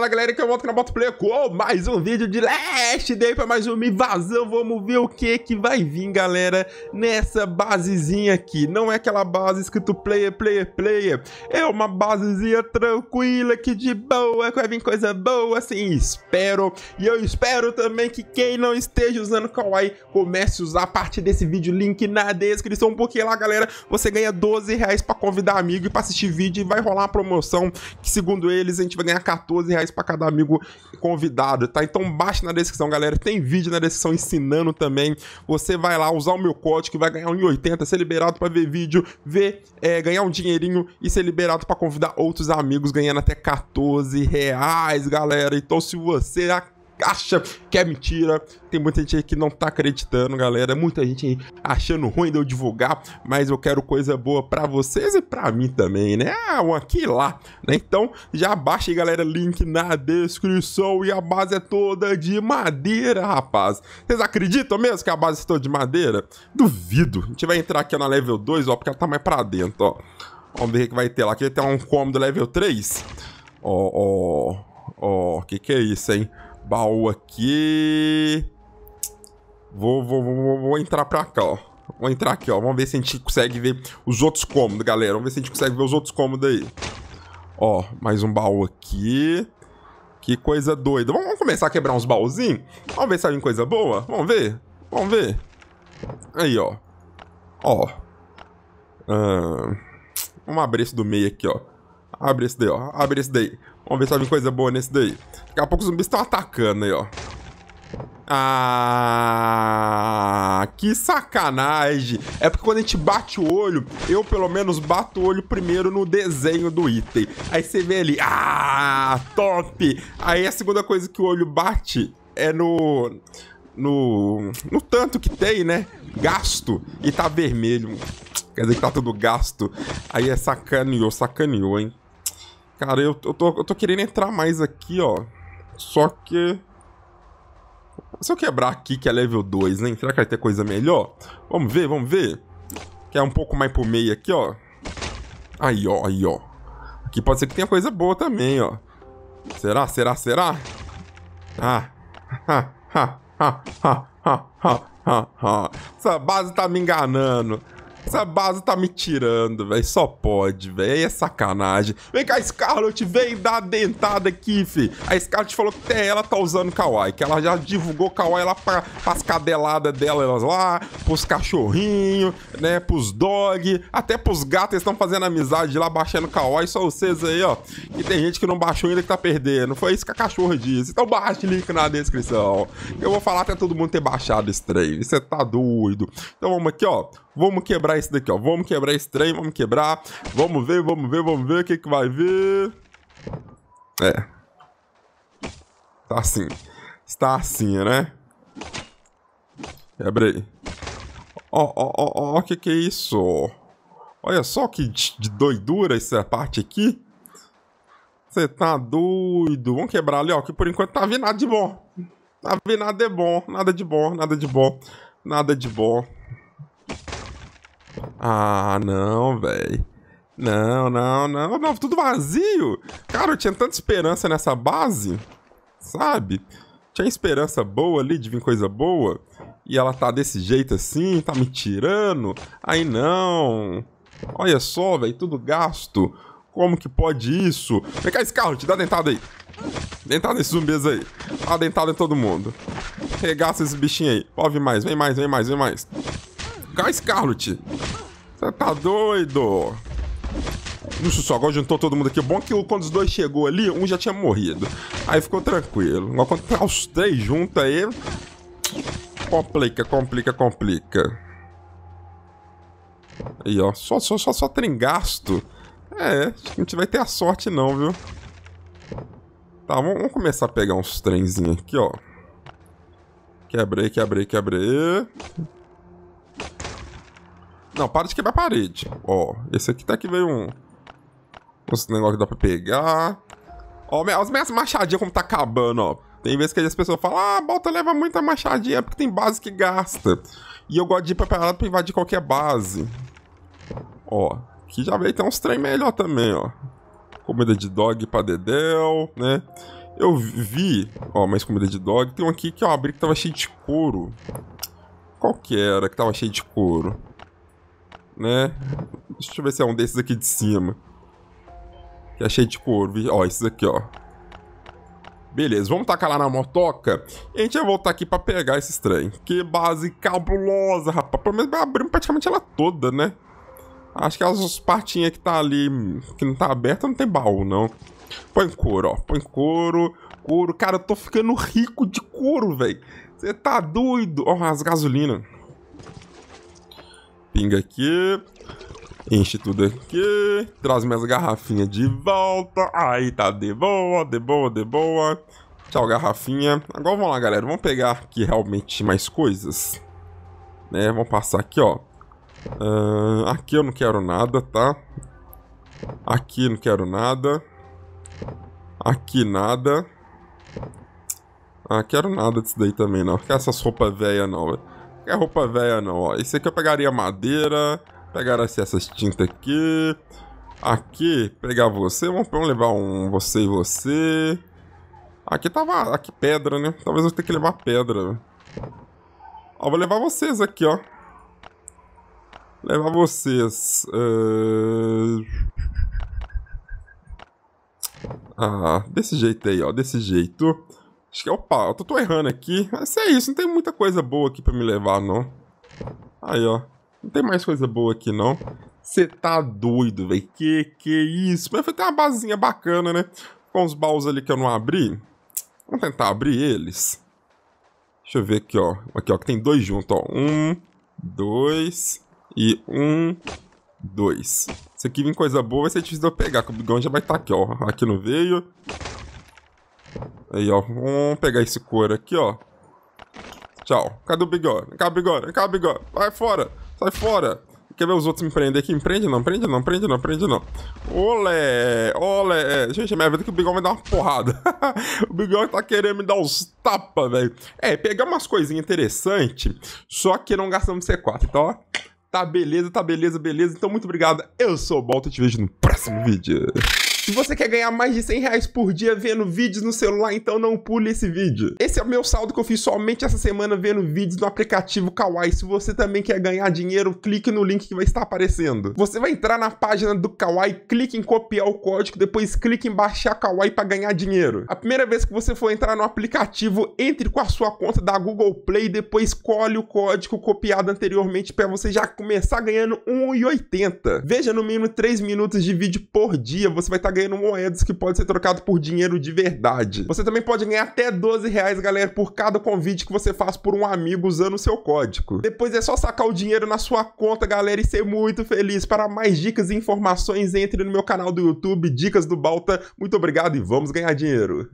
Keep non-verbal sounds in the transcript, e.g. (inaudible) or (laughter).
Fala galera, que eu volto na Botoplay com mais um vídeo de Last Day para mais uma invasão. Vamos ver o que é que vai vir, galera, nessa basezinha aqui. Não é aquela base escrito player, player, player. É uma basezinha tranquila, que de boa, que vai vir coisa boa, assim, espero. E eu espero também que quem não esteja usando Kawaii comece a usar a partir desse vídeo, link na descrição, porque lá, galera, você ganha 12 reais para convidar amigo e para assistir vídeo e vai rolar uma promoção que, segundo eles, a gente vai ganhar 14 reais para cada amigo convidado, tá? Então baixe na descrição, galera. Tem vídeo na descrição ensinando também. Você vai lá usar o meu código que vai ganhar 1,80, ser liberado para ver vídeo, ver, é, ganhar um dinheirinho e ser liberado para convidar outros amigos, ganhando até 14 reais, galera. Então se você acha que é mentira. Tem muita gente aí que não tá acreditando, galera. Muita gente aí achando ruim de eu divulgar, mas eu quero coisa boa para vocês e para mim também, né? Ah, um aqui e lá, né? Então, já baixa aí, galera, link na descrição e a base é toda de madeira, rapaz. Vocês acreditam mesmo que a base é toda de madeira? Duvido. A gente vai entrar aqui na level 2, ó, porque ela tá mais pra dentro, ó. Vamos ver o que vai ter lá. Aqui tem um cômodo level 3. Ó, ó, ó, que que é isso, hein? baú aqui. Vou, vou, vou, vou entrar pra cá, ó. Vou entrar aqui, ó. Vamos ver se a gente consegue ver os outros cômodos, galera. Vamos ver se a gente consegue ver os outros cômodos aí. Ó, mais um baú aqui. Que coisa doida. Vamos, vamos começar a quebrar uns baúzinhos? Vamos ver se tem coisa boa? Vamos ver? Vamos ver? Aí, ó. Ó. Ah, vamos abrir esse do meio aqui, ó. Abre esse daí, ó. Abre esse daí. Vamos ver se vai vir coisa boa nesse daí. Daqui a pouco os zumbis estão atacando aí, ó. Ah, que sacanagem. É porque quando a gente bate o olho, eu pelo menos bato o olho primeiro no desenho do item. Aí você vê ali, ah, top. Aí a segunda coisa que o olho bate é no no no tanto que tem, né? Gasto e tá vermelho. Quer dizer que tá tudo gasto. Aí é sacaneou, sacaneou, hein? Cara, eu, eu, tô, eu tô querendo entrar mais aqui, ó. Só que... Se eu quebrar aqui, que é level 2, hein? Né? Será que vai ter coisa melhor? Vamos ver, vamos ver. Quer um pouco mais pro meio aqui, ó. Aí, ó, aí, ó. Aqui pode ser que tenha coisa boa também, ó. Será, será, será? Ah. Ha, ha, ha, ha, ha, ha, ha. Essa base tá me enganando. Essa base tá me tirando, velho. Só pode, velho. É sacanagem. Vem cá, Scarlett, vem dar a dentada aqui, fi. A Scarlett falou que até ela tá usando Kawaii, que ela já divulgou Kawaii lá pra, pras cadeladas dela elas lá, pros cachorrinhos, né, pros dog, até pros gatos, eles estão fazendo amizade lá, baixando Kawaii. Só vocês aí, ó, que tem gente que não baixou ainda que tá perdendo. Foi isso que a cachorra disse. Então baixe o link na descrição. Eu vou falar até todo mundo ter baixado esse trem. Você tá doido. Então vamos aqui, ó. Vamos quebrar isso daqui, ó. Vamos quebrar esse trem, vamos quebrar. Vamos ver, vamos ver, vamos ver o que, que vai vir. É. Tá assim. Está assim, né? Quebra aí. Ó, ó, ó, ó, o que que é isso? Olha só que de doidura essa parte aqui. Você tá doido. Vamos quebrar ali, ó, que por enquanto tá vindo nada de bom. Tá vindo nada de bom, nada de bom, nada de bom, nada de bom. Ah, não, velho. Não, não, não, não, tudo vazio. Cara, eu tinha tanta esperança nessa base, sabe? Tinha esperança boa ali de vir coisa boa. E ela tá desse jeito assim, tá me tirando. Aí não. Olha só, velho, tudo gasto. Como que pode isso? Vem cá, Scarlet, dá dentada aí. Dentada nesses zumbis aí. Dá dentada em todo mundo. Regaça esses bichinhos aí. Pode vir mais, vem mais, vem mais, vem mais. Cá, Scarlet. Você tá, tá doido? Nossa, só, agora juntou todo mundo aqui. Bom é que quando os dois chegou ali, um já tinha morrido. Aí ficou tranquilo. Agora quando tá os três juntos aí... Complica, complica, complica. Aí, ó. Só, só, só, só tringasto. É, acho que a gente vai ter a sorte não, viu? Tá, vamos começar a pegar uns trenzinhos aqui, ó. Quebrei, quebrei, quebrei. Não, para de quebrar a parede. Ó, esse aqui até tá que veio um... Os negócio que dá pra pegar. Ó, as minhas machadinhas como tá acabando, ó. Tem vezes que as pessoas falam, ah, a bota leva muita machadinha porque tem base que gasta. E eu gosto de ir preparado pra invadir qualquer base. Ó, que já veio tem uns trem melhor também, ó. Comida de dog pra dedéu, né? Eu vi, ó, mais comida de dog. Tem um aqui que eu abri que tava cheio de couro. Qual que era que tava cheio de couro? né? Deixa eu ver se é um desses aqui de cima. Que é cheio tipo, de couro. Ó, esses aqui, ó. Beleza, vamos tacar lá na motoca e a gente vai voltar aqui pra pegar esse trem. Que base cabulosa, rapaz. Pelo menos abrimos praticamente ela toda, né? Acho que as partinhas que tá ali, que não tá aberta, não tem baú, não. Põe couro, ó. Põe couro, couro. Cara, eu tô ficando rico de couro, velho. Você tá doido? Ó, as gasolinas pinga aqui. Enche tudo aqui. Traz minhas garrafinhas de volta. Aí tá de boa, de boa, de boa. Tchau, garrafinha. Agora vamos lá, galera. Vamos pegar aqui realmente mais coisas. Né? Vamos passar aqui, ó. Uh, aqui eu não quero nada, tá? Aqui não quero nada. Aqui nada. Ah, quero nada disso daí também, não. Ficar essas roupas velhas, não, velho. Que é roupa velha, não. Ó, esse aqui eu pegaria madeira, pegaria assim, essas tintas aqui. Aqui, pegar você, vamos, vamos levar um você e você. Aqui tava. Aqui pedra, né? Talvez eu tenha que levar pedra. Ó, vou levar vocês aqui, ó. Levar vocês. Uh... Ah, desse jeito aí, ó. Desse jeito. Acho que é o pau Eu tô errando aqui. Mas é isso. Não tem muita coisa boa aqui pra me levar, não. Aí, ó. Não tem mais coisa boa aqui, não. Você tá doido, velho. Que que isso? Mas foi ter uma basinha bacana, né? Com os baús ali que eu não abri. Vamos tentar abrir eles. Deixa eu ver aqui, ó. Aqui, ó, que tem dois juntos, ó. Um, dois e um, dois. Se aqui vir coisa boa, vai ser difícil de eu pegar, que o bigão já vai estar tá aqui, ó. Aqui não veio. Aí, ó. Vamos pegar esse couro aqui, ó. Tchau. Cadê o bigode? Cá, bigode. Cá, bigode. Vai fora. Sai fora. Quer ver os outros me prender aqui? Empreende não, prende não, prende não, prende não. Olé, olé. Gente, é minha vida que o Bigão vai dar uma porrada. (laughs) o Bigão tá querendo me dar uns tapa, velho. É, pegar umas coisinhas interessantes, só que não gastamos C4. Então, ó, tá beleza, tá beleza, beleza. Então, muito obrigado. Eu sou o Balto e te vejo no próximo vídeo. Se você quer ganhar mais de 100 reais por dia vendo vídeos no celular, então não pule esse vídeo. Esse é o meu saldo que eu fiz somente essa semana vendo vídeos no aplicativo Kawaii. Se você também quer ganhar dinheiro, clique no link que vai estar aparecendo. Você vai entrar na página do Kawaii, clique em copiar o código, depois clique em baixar Kawaii para ganhar dinheiro. A primeira vez que você for entrar no aplicativo, entre com a sua conta da Google Play, depois colhe o código copiado anteriormente para você já começar ganhando 1,80. Veja no mínimo 3 minutos de vídeo por dia, você vai estar tá ganhando ganhando moedas que pode ser trocado por dinheiro de verdade. Você também pode ganhar até 12 reais, galera, por cada convite que você faz por um amigo usando o seu código. Depois é só sacar o dinheiro na sua conta, galera, e ser muito feliz. Para mais dicas e informações, entre no meu canal do YouTube, Dicas do Balta. Muito obrigado e vamos ganhar dinheiro.